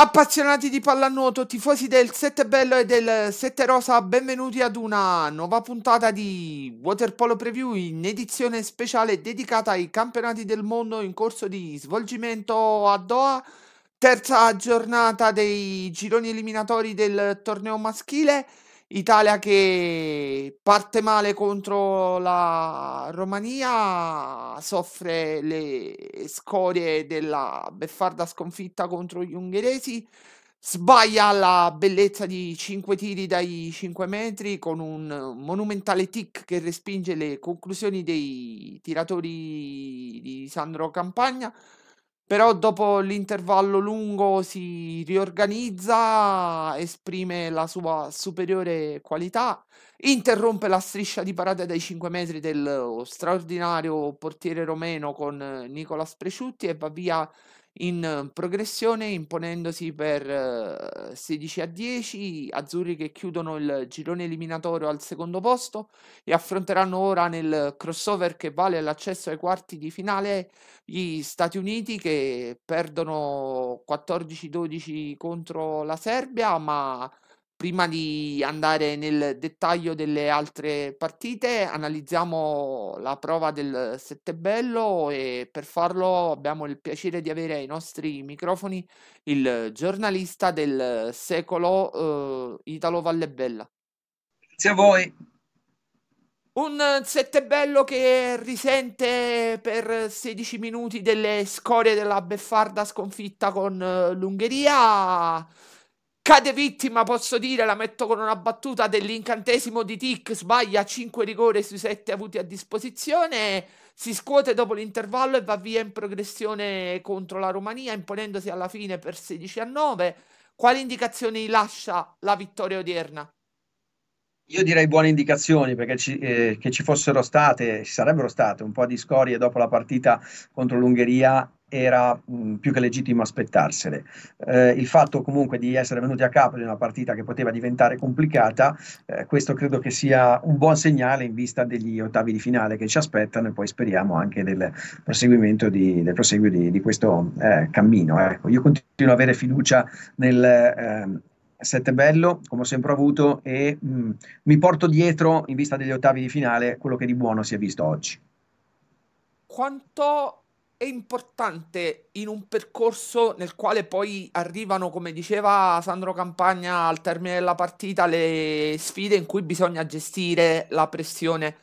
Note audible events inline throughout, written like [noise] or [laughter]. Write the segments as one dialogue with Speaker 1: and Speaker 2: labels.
Speaker 1: Appassionati di pallanuoto, tifosi del Sette Bello e del Sette Rosa, benvenuti ad una nuova puntata di Waterpolo Preview in edizione speciale dedicata ai campionati del mondo in corso di svolgimento a Doha, terza giornata dei gironi eliminatori del torneo maschile. Italia che parte male contro la Romania, soffre le scorie della beffarda sconfitta contro gli ungheresi, sbaglia alla bellezza di 5 tiri dai 5 metri con un monumentale tic che respinge le conclusioni dei tiratori di Sandro Campagna però dopo l'intervallo lungo si riorganizza, esprime la sua superiore qualità, interrompe la striscia di parata dai 5 metri dello oh, straordinario portiere romeno con eh, Nicolas Presciutti e va via in eh, progressione imponendosi per 16 eh, a 10, azzurri che chiudono il girone eliminatorio al secondo posto e affronteranno ora nel crossover che vale l'accesso ai quarti di finale gli Stati Uniti che perdono 14-12 contro la Serbia ma Prima di andare nel dettaglio delle altre partite, analizziamo la prova del Settebello e per farlo abbiamo il piacere di avere ai nostri microfoni il giornalista del secolo eh, Italo Vallebella. Grazie a voi. Un Settebello che risente per 16 minuti delle scorie della beffarda sconfitta con eh, l'Ungheria cade vittima, posso dire, la metto con una battuta dell'incantesimo di Tic, sbaglia 5 rigore sui 7 avuti a disposizione, si scuote dopo l'intervallo e va via in progressione contro la Romania, imponendosi alla fine per 16 a 9. Quali indicazioni lascia la vittoria odierna?
Speaker 2: Io direi buone indicazioni perché ci, eh, che ci fossero state, ci sarebbero state un po' di scorie dopo la partita contro l'Ungheria era mh, più che legittimo aspettarsene. Eh, il fatto comunque di essere venuti a capo di una partita che poteva diventare complicata, eh, questo credo che sia un buon segnale in vista degli ottavi di finale che ci aspettano e poi speriamo anche del proseguimento di, del proseguio di, di questo eh, cammino. Ecco, io continuo ad avere fiducia nel... Ehm, Sette bello, come ho sempre avuto, e mh, mi porto dietro in vista degli ottavi di finale quello che di buono si è visto oggi.
Speaker 1: Quanto è importante in un percorso nel quale poi arrivano, come diceva Sandro Campagna al termine della partita, le sfide in cui bisogna gestire la pressione.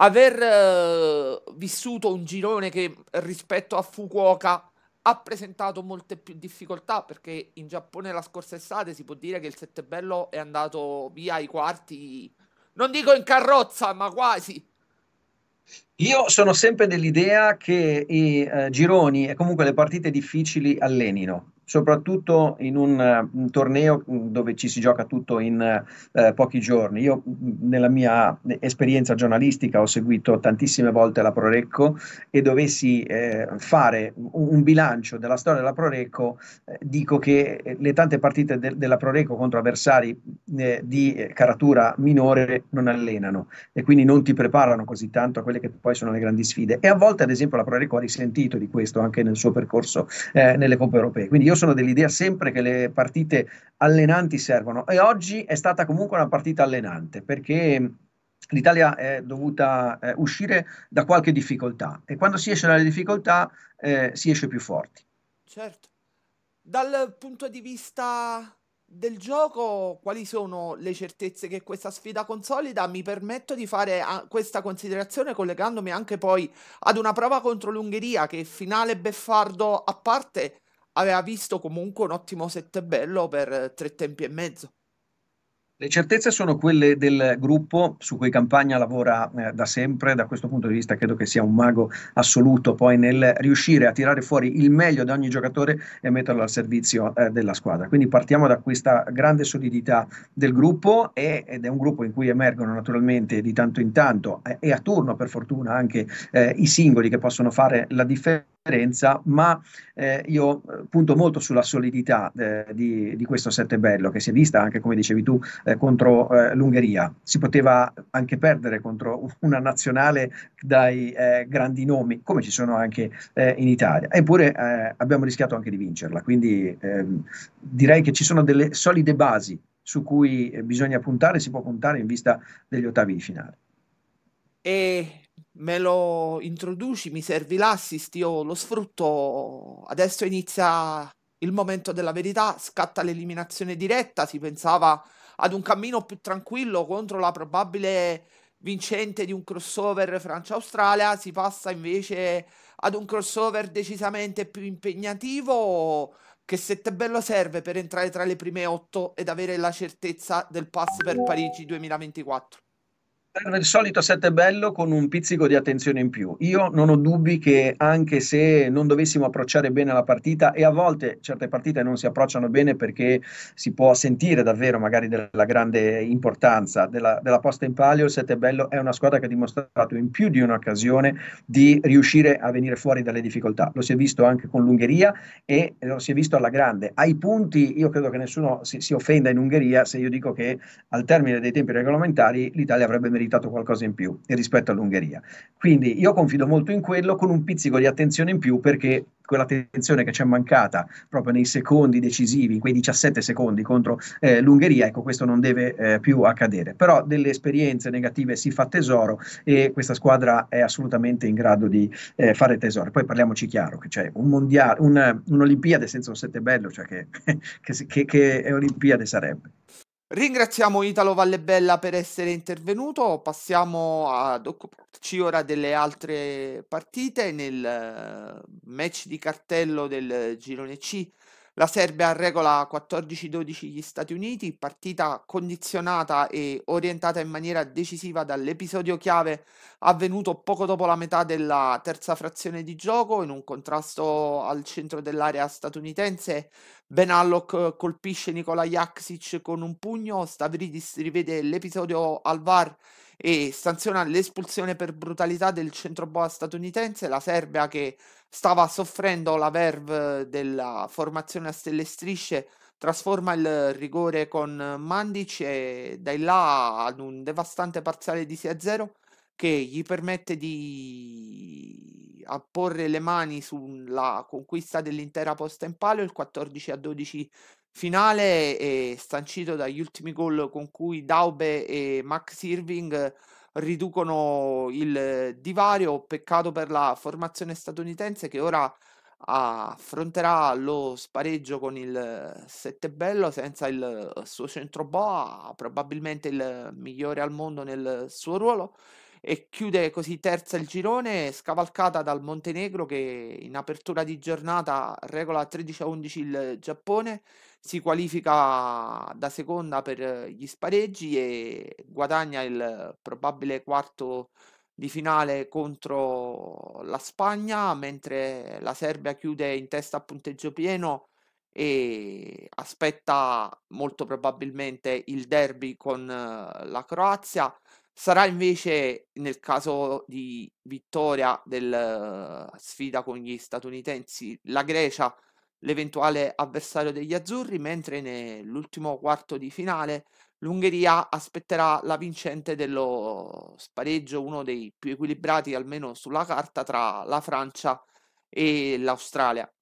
Speaker 1: Aver eh, vissuto un girone che rispetto a Fukuoka ha presentato molte più difficoltà perché in Giappone la scorsa estate si può dire che il Settebello è andato via ai quarti, non dico in carrozza, ma quasi
Speaker 2: io sono sempre dell'idea che i eh, gironi e comunque le partite difficili allenino soprattutto in un, un torneo dove ci si gioca tutto in eh, pochi giorni. Io mm, nella mia esperienza giornalistica ho seguito tantissime volte la Prorecco e dovessi eh, fare un, un, bilancio della storia della Prorecco, eh, dico che eh, le tante partite de- della Prorecco contro avversari eh, di caratura minore non allenano e quindi non ti preparano così tanto a quelle che poi sono le grandi sfide. E a volte, ad esempio, la Prorecco ha risentito di questo anche nel suo percorso eh, nelle Coppe Europee. Quindi io sono dell'idea sempre che le partite allenanti servono e oggi è stata comunque una partita allenante perché l'Italia è dovuta eh, uscire da qualche difficoltà e quando si esce dalle difficoltà eh, si esce più forti.
Speaker 1: Certo. Dal punto di vista del gioco, quali sono le certezze che questa sfida consolida? Mi permetto di fare ah, questa considerazione collegandomi anche poi ad una prova contro l'Ungheria che finale beffardo a parte aveva visto comunque un ottimo set bello per tre tempi e mezzo.
Speaker 2: Le certezze sono quelle del gruppo su cui Campagna lavora eh, da sempre, da questo punto di vista credo che sia un mago assoluto poi nel riuscire a tirare fuori il meglio da ogni giocatore e metterlo al servizio eh, della squadra. Quindi partiamo da questa grande solidità del gruppo e, ed è un gruppo in cui emergono naturalmente di tanto in tanto eh, e a turno per fortuna anche eh, i singoli che possono fare la differenza differenza, ma eh, io eh, punto molto sulla solidità eh, di, di, questo sette bello che si è vista anche, come dicevi tu, eh, contro eh, l'Ungheria. Si poteva anche perdere contro una nazionale dai eh, grandi nomi, come ci sono anche in Italia, eppure abbiamo rischiato anche di vincerla. Quindi ehm, direi che ci sono delle solide basi su cui bisogna puntare, si può puntare in vista degli ottavi di finale.
Speaker 1: E me lo introduci, mi servi l'assist, io lo sfrutto, adesso inizia il momento della verità, scatta l'eliminazione diretta, si pensava ad un cammino più tranquillo contro la probabile vincente di un crossover Francia-Australia, si passa invece ad un crossover decisamente più impegnativo che bello serve per entrare tra le prime otto ed avere la certezza del pass per Parigi 2024
Speaker 2: serve il solito 7 bello con un pizzico di attenzione in più. Io non ho dubbi che anche se non dovessimo approcciare bene la partita, e a volte certe partite non si approcciano bene perché si può sentire davvero magari della grande importanza della, della posta in palio, il 7 bello è una squadra che ha dimostrato in più di un'occasione di riuscire a venire fuori dalle difficoltà. Lo si è visto anche con l'Ungheria e lo si è visto alla grande. Ai punti, io credo che nessuno si, si offenda in Ungheria se io dico che al termine dei tempi regolamentari l'Italia avrebbe meritato meritato qualcosa in più rispetto all'Ungheria. Quindi io confido molto in quello con un pizzico di attenzione in più perché quell'attenzione che ci è mancata proprio nei secondi decisivi, in quei 17 secondi contro eh, l'Ungheria, ecco questo non deve eh, più accadere. Però delle esperienze negative si fa tesoro e questa squadra è assolutamente in grado di eh, fare tesoro. Poi parliamoci chiaro che c'è un mondiale, un, un'Olimpiade senza un sette bello, cioè che, [laughs] che, che, che Olimpiade sarebbe.
Speaker 1: Ringraziamo Italo Vallebella per essere intervenuto, passiamo ad occuparci ora delle altre partite nel eh, match di cartello del eh, girone C la Serbia regola 14-12 gli Stati Uniti, partita condizionata e orientata in maniera decisiva dall'episodio chiave avvenuto poco dopo la metà della terza frazione di gioco in un contrasto al centro dell'area statunitense. Ben Alloc colpisce Nikola Jaksic con un pugno, Stavridis rivede l'episodio al VAR e sanziona l'espulsione per brutalità del centroboa statunitense, la Serbia che stava soffrendo la verve della formazione a stelle strisce trasforma il rigore con Mandic e da là ad un devastante parziale di 6-0 che gli permette di apporre le mani sulla conquista dell'intera posta in palio il 14 a 12 Finale stancito dagli ultimi gol con cui Daube e Max Irving riducono il divario. Peccato per la formazione statunitense che ora affronterà lo spareggio con il bello senza il suo centro boa, probabilmente il migliore al mondo nel suo ruolo e chiude così terza il girone, scavalcata dal Montenegro che in apertura di giornata regola 13 a 11 il Giappone, si qualifica da seconda per gli spareggi e guadagna il probabile quarto di finale contro la Spagna, mentre la Serbia chiude in testa a punteggio pieno e aspetta molto probabilmente il derby con la Croazia Sarà invece nel caso di vittoria della eh, sfida con gli statunitensi la Grecia l'eventuale avversario degli azzurri, mentre nell'ultimo quarto di finale l'Ungheria aspetterà la vincente dello spareggio, uno dei più equilibrati almeno sulla carta, tra la Francia e l'Australia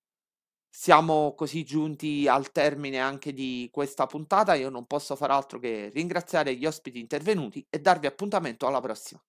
Speaker 1: siamo così giunti al termine anche di questa puntata. Io non posso far altro che ringraziare gli ospiti intervenuti e darvi appuntamento alla prossima.